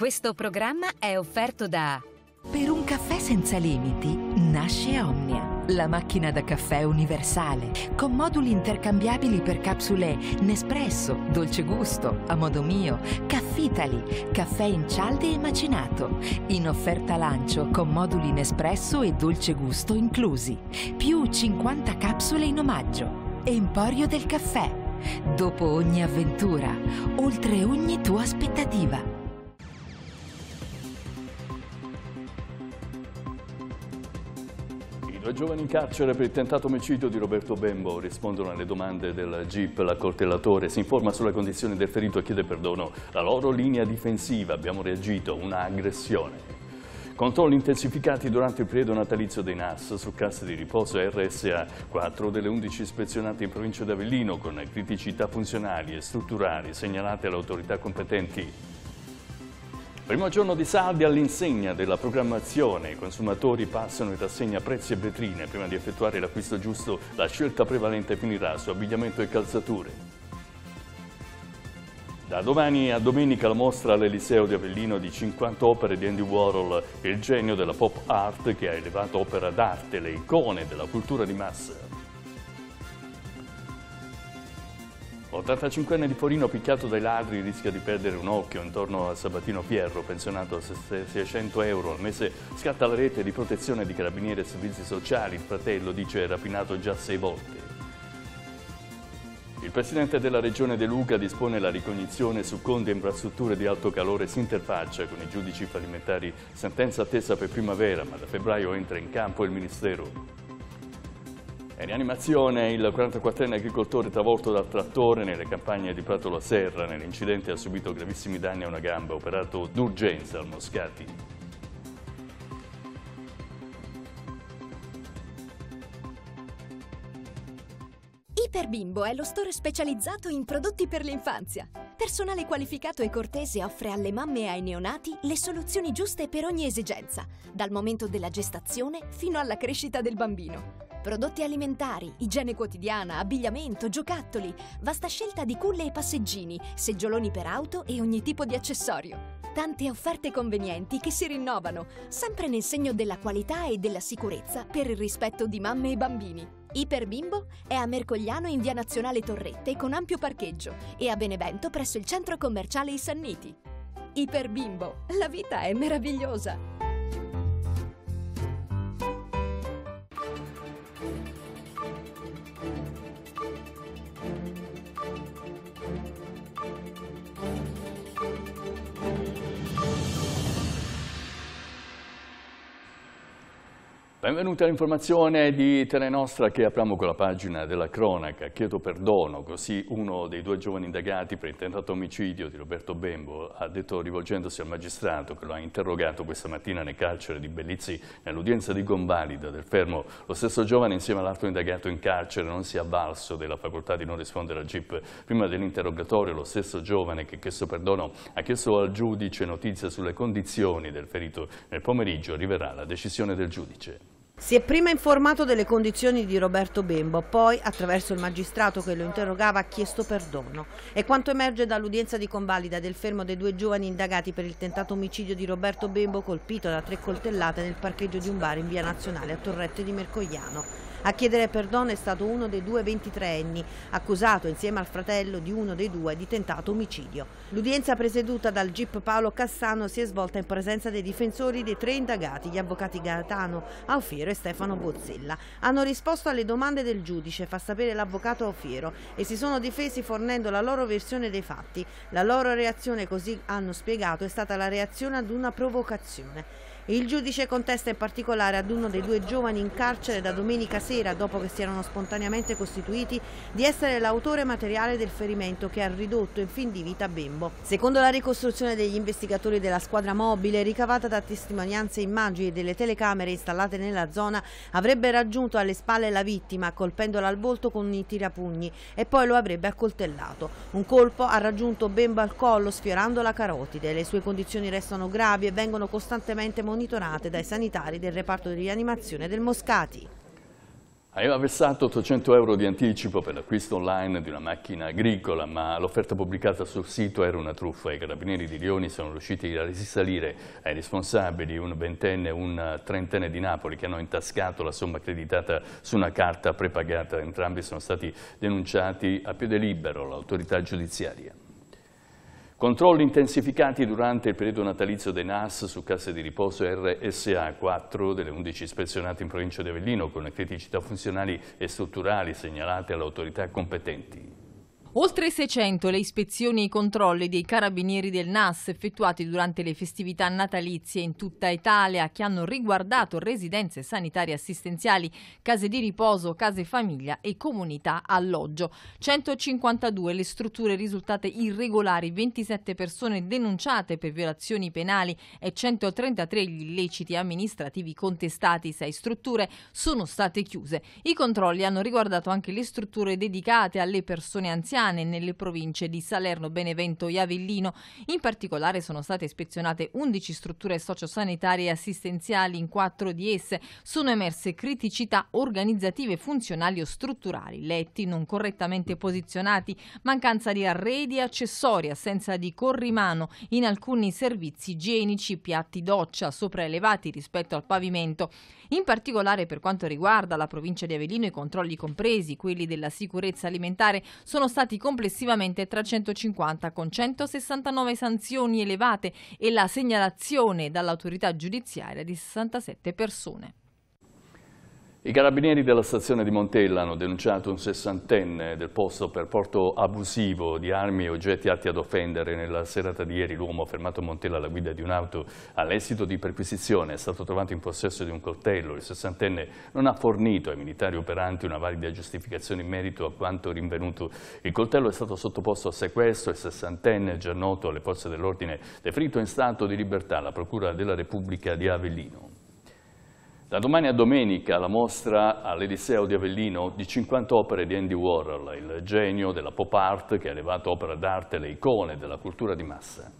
Questo programma è offerto da... Per un caffè senza limiti nasce Omnia, la macchina da caffè universale, con moduli intercambiabili per capsule Nespresso, Dolce Gusto, A Modo Mio, Caffitali, caffè in cialde e macinato, in offerta lancio con moduli Nespresso e Dolce Gusto inclusi, più 50 capsule in omaggio. Emporio del caffè, dopo ogni avventura, oltre ogni tua aspettativa. Due giovani in carcere per il tentato omicidio di Roberto Bembo rispondono alle domande del GIP, l'accoltellatore si informa sulla condizione del ferito e chiede perdono. La loro linea difensiva, abbiamo reagito, una aggressione. Controlli intensificati durante il periodo natalizio dei NAS su casse di riposo RSA, 4 delle 11 ispezionate in provincia di Avellino con criticità funzionali e strutturali segnalate alle autorità competenti. Primo giorno di saldi all'insegna della programmazione, i consumatori passano ed rassegna prezzi e vetrine, prima di effettuare l'acquisto giusto la scelta prevalente finirà su abbigliamento e calzature. Da domani a domenica la mostra all'Eliseo di Avellino di 50 opere di Andy Warhol, il genio della pop art che ha elevato opera d'arte, le icone della cultura di massa. 85enne di Forino picchiato dai ladri rischia di perdere un occhio intorno a Sabatino Pierro, pensionato a 600 euro al mese. Scatta la rete di protezione di carabinieri e servizi sociali. Il fratello dice rapinato già sei volte. Il presidente della regione De Luca dispone la ricognizione su conti e infrastrutture di alto calore si interfaccia con i giudici fallimentari. Sentenza attesa per primavera, ma da febbraio entra in campo il Ministero in animazione il 44enne agricoltore travolto dal trattore nelle campagne di Prato la Serra. Nell'incidente ha subito gravissimi danni a una gamba, operato d'urgenza al Moscati. Iperbimbo è lo store specializzato in prodotti per l'infanzia. Personale qualificato e cortese offre alle mamme e ai neonati le soluzioni giuste per ogni esigenza, dal momento della gestazione fino alla crescita del bambino. Prodotti alimentari, igiene quotidiana, abbigliamento, giocattoli, vasta scelta di culle e passeggini, seggioloni per auto e ogni tipo di accessorio. Tante offerte convenienti che si rinnovano, sempre nel segno della qualità e della sicurezza per il rispetto di mamme e bambini. Iperbimbo è a Mercogliano in via Nazionale Torrette con ampio parcheggio e a Benevento presso il centro commerciale I Sanniti. Iperbimbo, la vita è meravigliosa! Benvenuti all'informazione di Telenostra che apriamo con la pagina della cronaca. Chiedo perdono, così uno dei due giovani indagati per il tentato omicidio di Roberto Bembo ha detto rivolgendosi al magistrato che lo ha interrogato questa mattina nel carcere di Bellizzi nell'udienza di convalida del Fermo. Lo stesso giovane insieme all'altro indagato in carcere non si è avvalso della facoltà di non rispondere al GIP. Prima dell'interrogatorio lo stesso giovane che ha chiesto perdono ha chiesto al giudice notizie sulle condizioni del ferito. Nel pomeriggio arriverà la decisione del giudice. Si è prima informato delle condizioni di Roberto Bembo, poi, attraverso il magistrato che lo interrogava, ha chiesto perdono. È quanto emerge dall'udienza di convalida del fermo dei due giovani indagati per il tentato omicidio di Roberto Bembo colpito da tre coltellate nel parcheggio di un bar in via nazionale a Torrette di Mercogliano. A chiedere perdono è stato uno dei due 23enni, accusato insieme al fratello di uno dei due di tentato omicidio. L'udienza presieduta dal GIP Paolo Cassano si è svolta in presenza dei difensori dei tre indagati, gli avvocati Gaetano, Aufiero e Stefano Bozzella. Hanno risposto alle domande del giudice, fa sapere l'avvocato Aufiero, e si sono difesi fornendo la loro versione dei fatti. La loro reazione, così hanno spiegato, è stata la reazione ad una provocazione. Il giudice contesta in particolare ad uno dei due giovani in carcere da domenica sera, dopo che si erano spontaneamente costituiti, di essere l'autore materiale del ferimento che ha ridotto in fin di vita Bembo. Secondo la ricostruzione degli investigatori della squadra mobile, ricavata da testimonianze e immagini delle telecamere installate nella zona, avrebbe raggiunto alle spalle la vittima, colpendola al volto con i tirapugni e poi lo avrebbe accoltellato. Un colpo ha raggiunto Bembo al collo, sfiorando la carotide. Le sue condizioni restano gravi e vengono costantemente monitorate monitorate dai sanitari del reparto di rianimazione del Moscati. Aveva versato 800 euro di anticipo per l'acquisto online di una macchina agricola, ma l'offerta pubblicata sul sito era una truffa. I carabinieri di Lioni sono riusciti a risalire ai responsabili, un ventenne e un trentenne di Napoli, che hanno intascato la somma accreditata su una carta prepagata. Entrambi sono stati denunciati a piede libero l'autorità giudiziaria. Controlli intensificati durante il periodo natalizio dei NAS su casse di riposo RSA 4 delle 11 ispezionate in provincia di Avellino con criticità funzionali e strutturali segnalate alle autorità competenti. Oltre 600 le ispezioni e i controlli dei carabinieri del NAS effettuati durante le festività natalizie in tutta Italia che hanno riguardato residenze sanitarie assistenziali, case di riposo, case famiglia e comunità alloggio. 152 le strutture risultate irregolari, 27 persone denunciate per violazioni penali e 133 gli illeciti amministrativi contestati. 6 strutture sono state chiuse. I controlli hanno riguardato anche le strutture dedicate alle persone anziane italiane nelle province di Salerno, Benevento e Avellino. In particolare sono state ispezionate 11 strutture sociosanitarie e assistenziali. In quattro di esse sono emerse criticità organizzative, funzionali o strutturali, letti non correttamente posizionati, mancanza di arredi e accessori, assenza di corrimano in alcuni servizi igienici, piatti doccia sopraelevati rispetto al pavimento. In particolare per quanto riguarda la provincia di Avellino i controlli compresi, quelli della sicurezza alimentare, sono stati sanzionati complessivamente 350 con 169 sanzioni elevate e la segnalazione dall'autorità giudiziaria di 67 persone. I carabinieri della stazione di Montella hanno denunciato un sessantenne del posto per porto abusivo di armi e oggetti atti ad offendere. Nella serata di ieri l'uomo ha fermato Montella alla guida di un'auto all'esito di perquisizione è stato trovato in possesso di un coltello. Il sessantenne non ha fornito ai militari operanti una valida giustificazione in merito a quanto rinvenuto. Il coltello è stato sottoposto a sequestro. Il sessantenne, già noto alle forze dell'ordine, è deferito in stato di libertà alla Procura della Repubblica di Avellino. Da domani a domenica la mostra all'Eliseo di Avellino di 50 opere di Andy Warhol, il genio della pop art che ha elevato opera d'arte le icone della cultura di massa.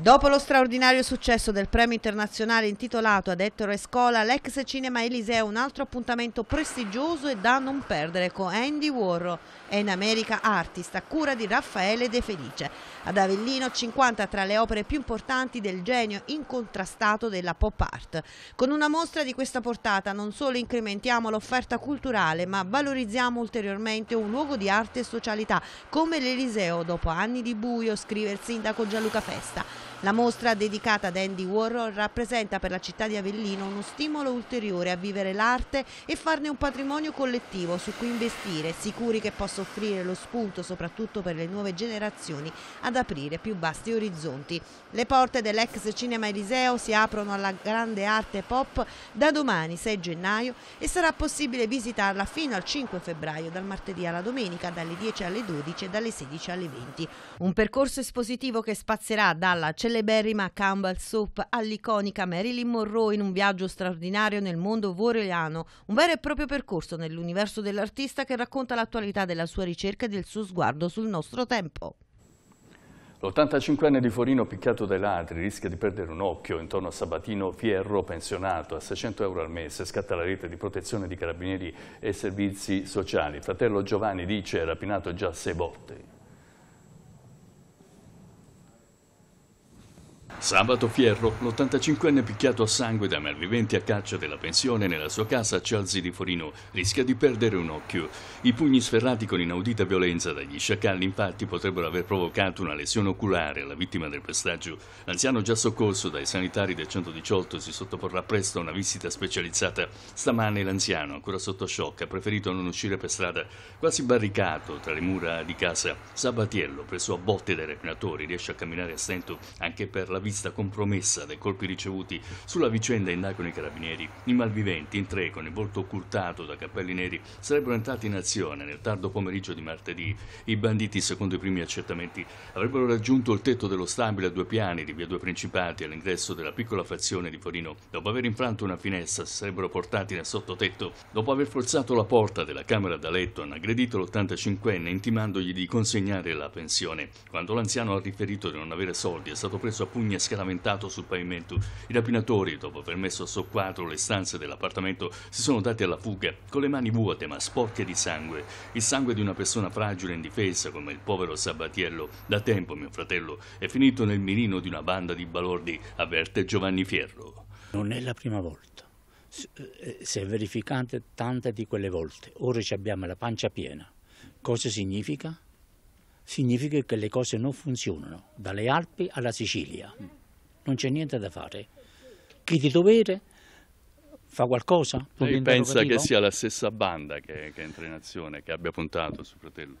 Dopo lo straordinario successo del premio internazionale intitolato ad Ettore Scola, l'ex cinema Eliseo un altro appuntamento prestigioso e da non perdere con Andy Warro in America Artist a cura di Raffaele De Felice. Ad Avellino 50 tra le opere più importanti del genio incontrastato della pop art. Con una mostra di questa portata non solo incrementiamo l'offerta culturale ma valorizziamo ulteriormente un luogo di arte e socialità come l'Eliseo dopo anni di buio, scrive il sindaco Gianluca Festa. La mostra dedicata ad Andy Warhol rappresenta per la città di Avellino uno stimolo ulteriore a vivere l'arte e farne un patrimonio collettivo su cui investire, sicuri che possa offrire lo spunto soprattutto per le nuove generazioni ad aprire più vasti orizzonti. Le porte dell'ex Cinema Eliseo si aprono alla grande arte pop da domani 6 gennaio e sarà possibile visitarla fino al 5 febbraio, dal martedì alla domenica, dalle 10 alle 12 e dalle 16 alle 20. Un percorso espositivo che spazierà dalla celeberrima Campbell Soup all'iconica Marilyn Monroe in un viaggio straordinario nel mondo voreliano, un vero e proprio percorso nell'universo dell'artista che racconta l'attualità della sua ricerca e del suo sguardo sul nostro tempo. L'85enne di Forino picchiato dai ladri rischia di perdere un occhio intorno a Sabatino Fierro pensionato a 600 euro al mese scatta la rete di protezione di carabinieri e servizi sociali. fratello Giovanni dice è rapinato già sei volte. Sabato Fierro, l'85enne picchiato a sangue da malviventi a caccia della pensione nella sua casa a Chelsea di Forino, rischia di perdere un occhio. I pugni sferrati con inaudita violenza dagli sciacalli infatti potrebbero aver provocato una lesione oculare alla vittima del pestaggio. L'anziano già soccorso dai sanitari del 118 si sottoporrà presto a una visita specializzata. Stamane l'anziano, ancora sotto shock, ha preferito non uscire per strada, quasi barricato tra le mura di casa. Sabatiello, preso a botte dai rapinatori, riesce a camminare a stento anche per la vita vista compromessa dai colpi ricevuti sulla vicenda indagano i carabinieri. I malviventi, in tre, con il volto occultato da cappelli neri, sarebbero entrati in azione nel tardo pomeriggio di martedì. I banditi, secondo i primi accertamenti, avrebbero raggiunto il tetto dello stabile a due piani di via Due Principati all'ingresso della piccola fazione di Forino. Dopo aver infranto una finestra, si sarebbero portati nel sottotetto. Dopo aver forzato la porta della camera da letto, hanno aggredito l'85enne intimandogli di consegnare la pensione. Quando l'anziano ha riferito di non avere soldi, è stato preso a pugni e scalamentato sul pavimento. I rapinatori, dopo aver messo a soqquadro le stanze dell'appartamento, si sono dati alla fuga, con le mani vuote ma sporche di sangue. Il sangue di una persona fragile e indifesa come il povero Sabatiello. Da tempo, mio fratello, è finito nel mirino di una banda di balordi, avverte Giovanni Fierro. Non è la prima volta. Eh, eh, si è verificata tante di quelle volte. Ora ci abbiamo la pancia piena. Cosa significa? significa che le cose non funzionano, dalle Alpi alla Sicilia, non c'è niente da fare. Chi di dovere fa qualcosa? Lei pensa che sia la stessa banda che, che entra in azione, che abbia puntato su fratello?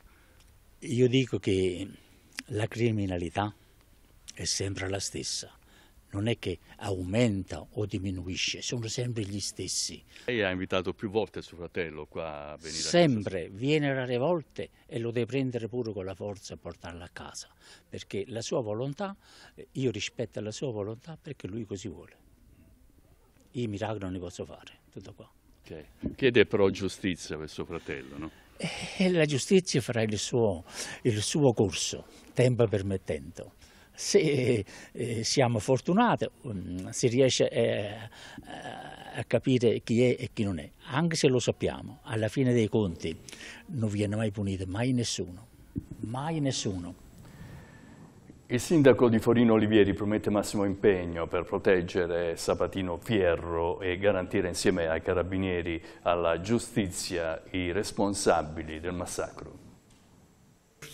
Io dico che la criminalità è sempre la stessa, non è che aumenta o diminuisce, sono sempre gli stessi. Lei ha invitato più volte suo fratello qua a venire? Sempre, a viene rare volte e lo deve prendere pure con la forza e portarlo a casa, perché la sua volontà, eh, io rispetto la sua volontà perché lui così vuole. I miracoli non li posso fare, tutto qua. Okay. Chiede però giustizia per suo fratello, no? E eh, la giustizia farà il suo, il suo corso, tempo permettendo se eh, siamo fortunati mm, si riesce eh, eh, a capire chi è e chi non è, anche se lo sappiamo, alla fine dei conti non viene mai punito, mai nessuno, mai nessuno. Il sindaco di Forino Olivieri promette massimo impegno per proteggere Sapatino Fierro e garantire insieme ai carabinieri alla giustizia i responsabili del massacro.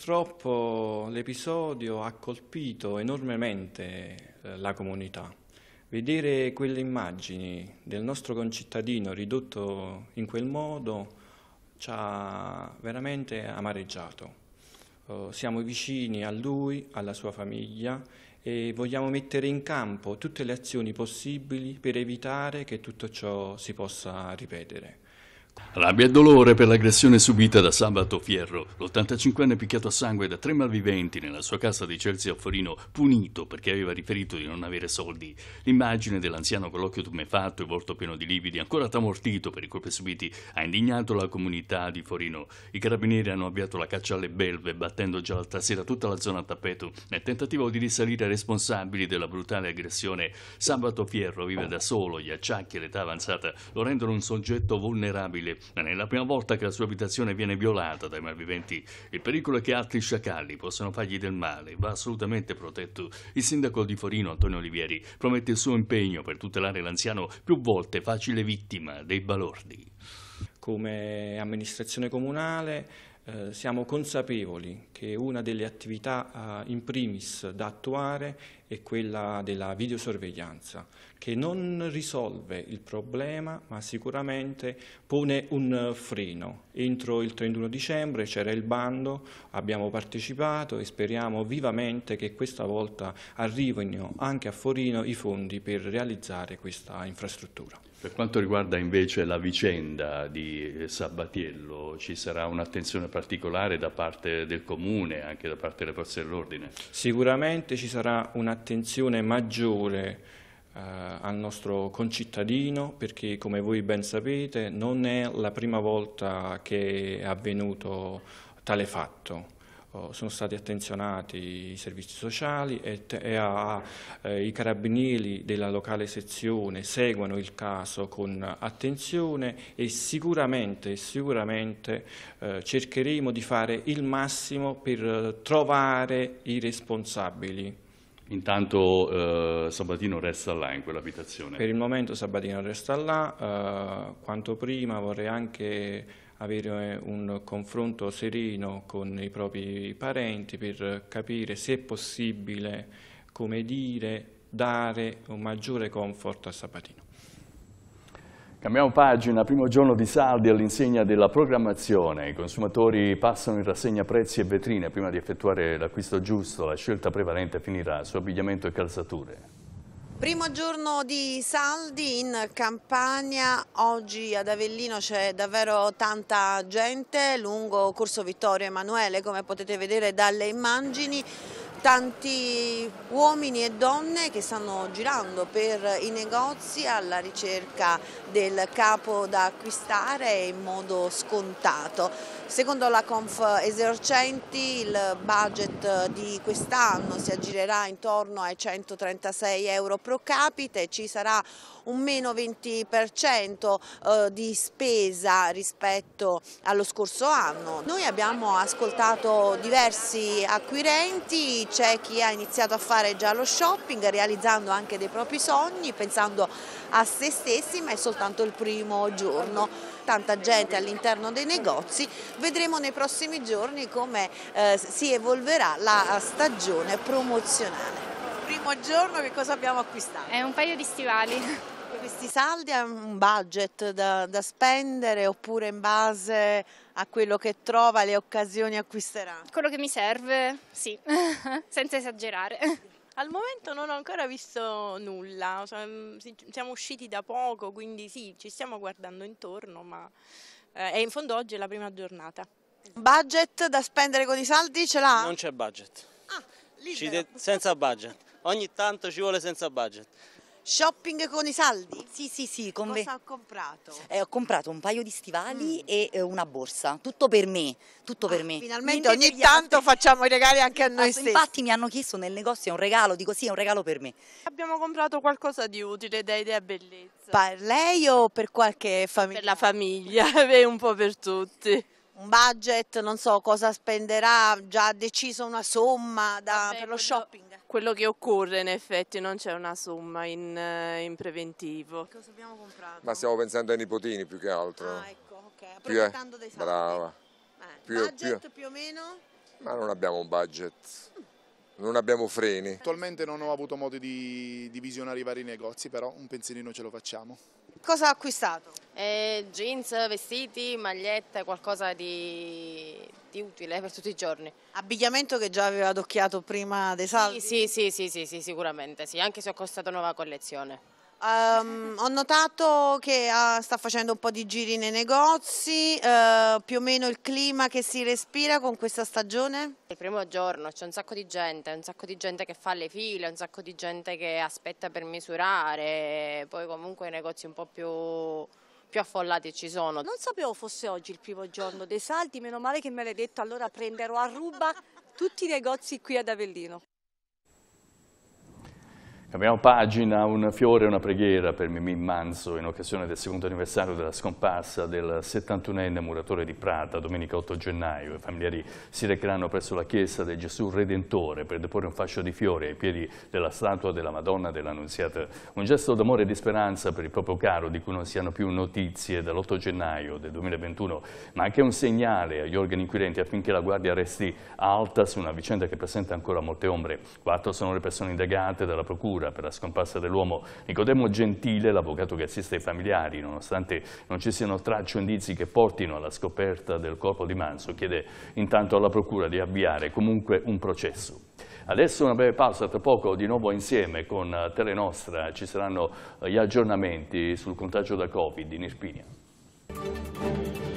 Purtroppo l'episodio ha colpito enormemente eh, la comunità. Vedere quelle immagini del nostro concittadino ridotto in quel modo ci ha veramente amareggiato. Eh, siamo vicini a lui, alla sua famiglia e vogliamo mettere in campo tutte le azioni possibili per evitare che tutto ciò si possa ripetere. Rabbia e dolore per l'aggressione subita da Sabato Fierro, l'85enne picchiato a sangue da tre malviventi nella sua casa di Cerzi a Forino, punito perché aveva riferito di non avere soldi. L'immagine dell'anziano con l'occhio tumefatto e volto pieno di lividi, ancora tamortito per i colpi subiti, ha indignato la comunità di Forino. I carabinieri hanno avviato la caccia alle belve, battendo già l'altra sera tutta la zona a tappeto, nel tentativo di risalire ai responsabili della brutale aggressione. Sabato Fierro vive da solo, gli acciacchi e l'età avanzata lo rendono un soggetto vulnerabile possibile. È la prima volta che la sua abitazione viene violata dai malviventi. Il pericolo è che altri sciacalli possano fargli del male. Va assolutamente protetto. Il sindaco di Forino, Antonio Olivieri, promette il suo impegno per tutelare l'anziano più volte facile vittima dei balordi. Come amministrazione comunale eh, siamo consapevoli che una delle attività eh, in primis da attuare è quella della videosorveglianza, che non risolve il problema ma sicuramente pone un freno. Entro il 31 dicembre c'era il bando, abbiamo partecipato e speriamo vivamente che questa volta arrivino anche a Forino i fondi per realizzare questa infrastruttura. Per quanto riguarda invece la vicenda di eh, Sabbatiello, ci sarà un'attenzione particolare da parte del Comune, anche da parte delle forze dell'ordine? Sicuramente ci sarà una un'attenzione maggiore eh, al nostro concittadino perché come voi ben sapete non è la prima volta che è avvenuto tale fatto. Oh, sono stati attenzionati i servizi sociali e, e a, eh, i carabinieri della locale sezione seguono il caso con attenzione e sicuramente, sicuramente eh, cercheremo di fare il massimo per trovare i responsabili. Intanto eh, Sabatino resta là in quell'abitazione. Per il momento Sabatino resta là, eh, quanto prima vorrei anche avere eh, un confronto sereno con i propri parenti per capire se è possibile, come dire, dare un maggiore comfort a Sabatino. Cambiamo pagina, primo giorno di saldi all'insegna della programmazione. I consumatori passano in rassegna prezzi e vetrine. Prima di effettuare l'acquisto giusto, la scelta prevalente finirà su abbigliamento e calzature. Primo giorno di saldi in Campania, oggi ad Avellino c'è davvero tanta gente lungo Corso Vittorio Emanuele come potete vedere dalle immagini tanti uomini e donne che stanno girando per i negozi alla ricerca del capo da acquistare in modo scontato. Secondo la Conf Esercenti il budget di quest'anno si aggirerà intorno ai 136 euro pro capite, ci sarà un meno 20% eh, di spesa rispetto allo scorso anno. Noi abbiamo ascoltato diversi acquirenti, c'è chi ha iniziato a fare già lo shopping realizzando anche dei propri sogni, pensando a se stessi ma è soltanto il primo giorno tanta gente all'interno dei negozi, vedremo nei prossimi giorni come eh, si evolverà la stagione promozionale. Primo giorno che cosa abbiamo acquistato? È un paio di stivali questi saldi hanno un budget da, da, spendere oppure in base a quello che trova le occasioni acquisterà? Quello che mi serve, sì, senza esagerare. Al momento non ho ancora visto nulla, mm, siamo usciti da poco, quindi sì, ci stiamo guardando intorno, ma eh, in fondo oggi è la prima giornata. Budget da spendere con i saldi ce l'ha? Non c'è budget. Ah, senza budget. Ogni tanto ci vuole senza budget. Shopping con i saldi? Sì, sì, sì. Conve... Cosa ho comprato? Eh, ho comprato un paio di stivali mm. e eh, una borsa, tutto per me, tutto ah, per me. Finalmente Niente ogni tanto altri... facciamo i regali anche a noi ah, stessi. Infatti mi hanno chiesto nel negozio un regalo, dico sì, è un regalo per me. Abbiamo comprato qualcosa di utile, da idea bellezza. Per lei o per qualche famiglia? Per la famiglia, un po' per tutti un budget, non so cosa spenderà, già deciso una somma da, Vabbè, per lo quello, shopping? Quello che occorre in effetti, non c'è una somma in, eh, in preventivo. cosa abbiamo comprato? Ma stiamo pensando ai nipotini più che altro. Ah ecco, ok, eh. approfittando dei saldi. Brava. Eh, più, budget più. più o meno? Ma non abbiamo un budget. non abbiamo freni. Attualmente non ho avuto modo di, di visionare i vari negozi, però un pensierino ce lo facciamo. Cosa ha acquistato? Eh, jeans, vestiti, magliette, qualcosa di, di, utile per tutti i giorni. Abbigliamento che già aveva adocchiato prima dei saldi? Sì, sì, sì, sì, sì, sì sicuramente, sì. anche se ho costato nuova collezione. Um, ho notato che uh, sta facendo un po' di giri nei negozi, uh, più o meno il clima che si respira con questa stagione? Il primo giorno c'è un sacco di gente, un sacco di gente che fa le file, un sacco di gente che aspetta per misurare, poi comunque i negozi un po' più più affollati ci sono. Non sapevo fosse oggi il primo giorno dei salti, meno male che me l'hai detto, allora prenderò a ruba tutti i negozi qui ad Avellino. Cambiamo pagina, un fiore e una preghiera per Mimì Manzo in occasione del secondo anniversario della scomparsa del 71enne muratore di Prata, domenica 8 gennaio. I familiari si recheranno presso la chiesa del Gesù Redentore per deporre un fascio di fiori ai piedi della statua della Madonna dell'Annunziata. Un gesto d'amore e di speranza per il proprio caro di cui non si hanno più notizie dall'8 gennaio del 2021, ma anche un segnale agli organi inquirenti affinché la guardia resti alta su una vicenda che presenta ancora molte ombre. Quattro sono le persone indagate dalla procura procura per la scomparsa dell'uomo Nicodemo Gentile, l'avvocato che assiste ai familiari, nonostante non ci siano tracce o indizi che portino alla scoperta del corpo di Manso, chiede intanto alla procura di avviare comunque un processo. Adesso una breve pausa, tra poco di nuovo insieme con Telenostra ci saranno eh, gli aggiornamenti sul contagio da Covid in Irpinia.